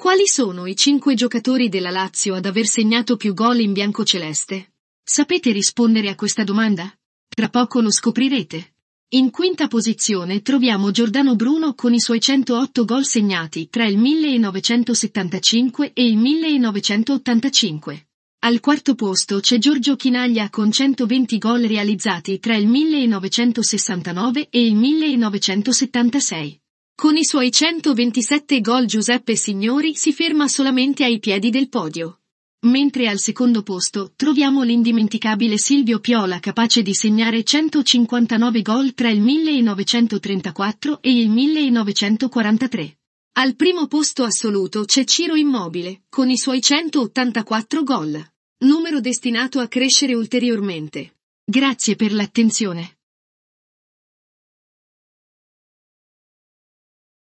Quali sono i cinque giocatori della Lazio ad aver segnato più gol in bianco celeste? Sapete rispondere a questa domanda? Tra poco lo scoprirete. In quinta posizione troviamo Giordano Bruno con i suoi 108 gol segnati tra il 1975 e il 1985. Al quarto posto c'è Giorgio Chinaglia con 120 gol realizzati tra il 1969 e il 1976. Con i suoi 127 gol Giuseppe Signori si ferma solamente ai piedi del podio. Mentre al secondo posto troviamo l'indimenticabile Silvio Piola capace di segnare 159 gol tra il 1934 e il 1943. Al primo posto assoluto c'è Ciro Immobile, con i suoi 184 gol, numero destinato a crescere ulteriormente. Grazie per l'attenzione.